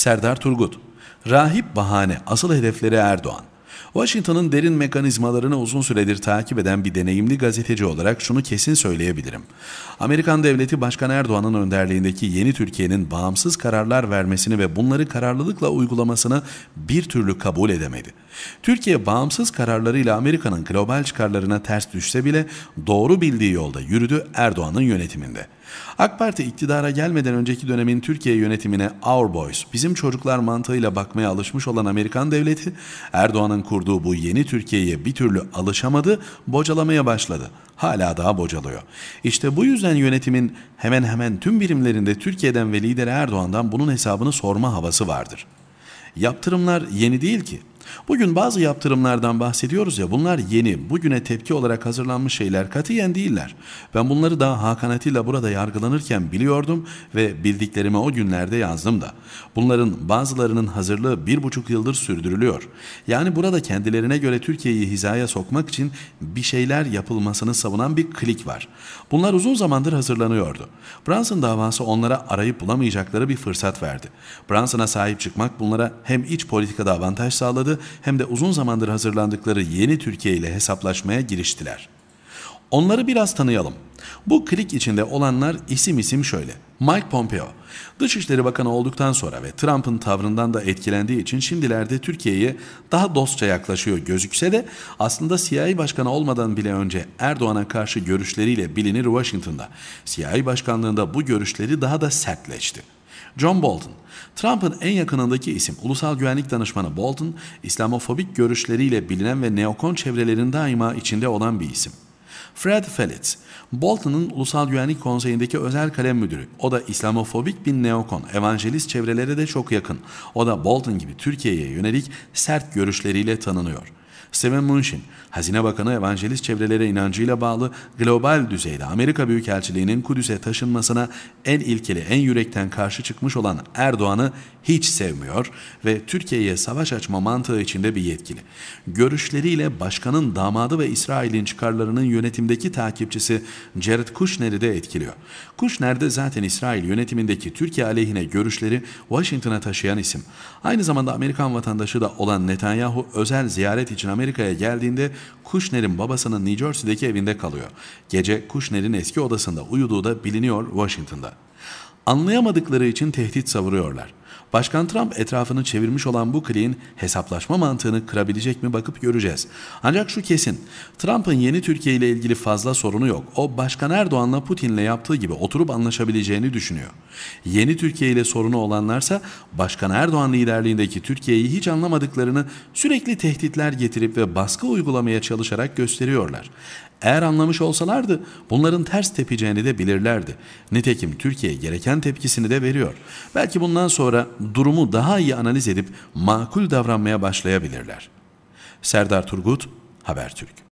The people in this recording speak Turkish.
Serdar Turgut Rahip bahane, asıl hedefleri Erdoğan. Washington'ın derin mekanizmalarını uzun süredir takip eden bir deneyimli gazeteci olarak şunu kesin söyleyebilirim. Amerikan devleti Başkan Erdoğan'ın önderliğindeki yeni Türkiye'nin bağımsız kararlar vermesini ve bunları kararlılıkla uygulamasını bir türlü kabul edemedi. Türkiye bağımsız kararlarıyla Amerika'nın global çıkarlarına ters düşse bile doğru bildiği yolda yürüdü Erdoğan'ın yönetiminde.'' AK Parti iktidara gelmeden önceki dönemin Türkiye yönetimine Our Boys, bizim çocuklar mantığıyla bakmaya alışmış olan Amerikan devleti, Erdoğan'ın kurduğu bu yeni Türkiye'ye bir türlü alışamadı, bocalamaya başladı. Hala daha bocalıyor. İşte bu yüzden yönetimin hemen hemen tüm birimlerinde Türkiye'den ve lideri Erdoğan'dan bunun hesabını sorma havası vardır. Yaptırımlar yeni değil ki. Bugün bazı yaptırımlardan bahsediyoruz ya bunlar yeni, bugüne tepki olarak hazırlanmış şeyler katiyen değiller. Ben bunları daha Hakan Atilla burada yargılanırken biliyordum ve bildiklerimi o günlerde yazdım da. Bunların bazılarının hazırlığı bir buçuk yıldır sürdürülüyor. Yani burada kendilerine göre Türkiye'yi hizaya sokmak için bir şeyler yapılmasını savunan bir klik var. Bunlar uzun zamandır hazırlanıyordu. Brunson davası onlara arayıp bulamayacakları bir fırsat verdi. Brunson'a sahip çıkmak bunlara hem iç politikada avantaj sağladı hem de uzun zamandır hazırlandıkları yeni Türkiye ile hesaplaşmaya giriştiler. Onları biraz tanıyalım. Bu klik içinde olanlar isim isim şöyle. Mike Pompeo, Dışişleri Bakanı olduktan sonra ve Trump'ın tavrından da etkilendiği için şimdilerde Türkiye'ye daha dostça yaklaşıyor gözükse de aslında CIA Başkanı olmadan bile önce Erdoğan'a karşı görüşleriyle bilinir Washington'da. CIA Başkanlığında bu görüşleri daha da sertleşti. John Bolton Trump'ın en yakınındaki isim Ulusal Güvenlik Danışmanı Bolton, İslamofobik görüşleriyle bilinen ve neokon çevrelerinde daima içinde olan bir isim. Fred Felitz, Bolton'un Ulusal Güvenlik Konseyi'ndeki özel kalem müdürü. O da İslamofobik bir neokon, evangelist çevrelere de çok yakın. O da Bolton gibi Türkiye'ye yönelik sert görüşleriyle tanınıyor.'' Steven Mnuchin, Hazine Bakanı evangelist çevrelere inancıyla bağlı global düzeyde Amerika Büyükelçiliği'nin Kudüs'e taşınmasına en ilkeli, en yürekten karşı çıkmış olan Erdoğan'ı hiç sevmiyor ve Türkiye'ye savaş açma mantığı içinde bir yetkili. Görüşleriyle başkanın damadı ve İsrail'in çıkarlarının yönetimdeki takipçisi Jared Kushner'i de etkiliyor. Kushner de zaten İsrail yönetimindeki Türkiye aleyhine görüşleri Washington'a taşıyan isim. Aynı zamanda Amerikan vatandaşı da olan Netanyahu özel ziyaret için Amerika'ya geldiğinde Kushner'in babasının New Jersey'deki evinde kalıyor. Gece Kushner'in eski odasında uyuduğu da biliniyor Washington'da. Anlayamadıkları için tehdit savuruyorlar. Başkan Trump etrafını çevirmiş olan bu kliğin hesaplaşma mantığını kırabilecek mi bakıp göreceğiz. Ancak şu kesin, Trump'ın yeni Türkiye ile ilgili fazla sorunu yok. O Başkan Erdoğan'la Putin'le yaptığı gibi oturup anlaşabileceğini düşünüyor. Yeni Türkiye ile sorunu olanlarsa Başkan Erdoğan liderliğindeki Türkiye'yi hiç anlamadıklarını sürekli tehditler getirip ve baskı uygulamaya çalışarak gösteriyorlar. Eğer anlamış olsalardı bunların ters tepeceğini de bilirlerdi. Nitekim Türkiye gereken tepkisini de veriyor. Belki bundan sonra sonra durumu daha iyi analiz edip makul davranmaya başlayabilirler. Serdar Turgut, Habertürk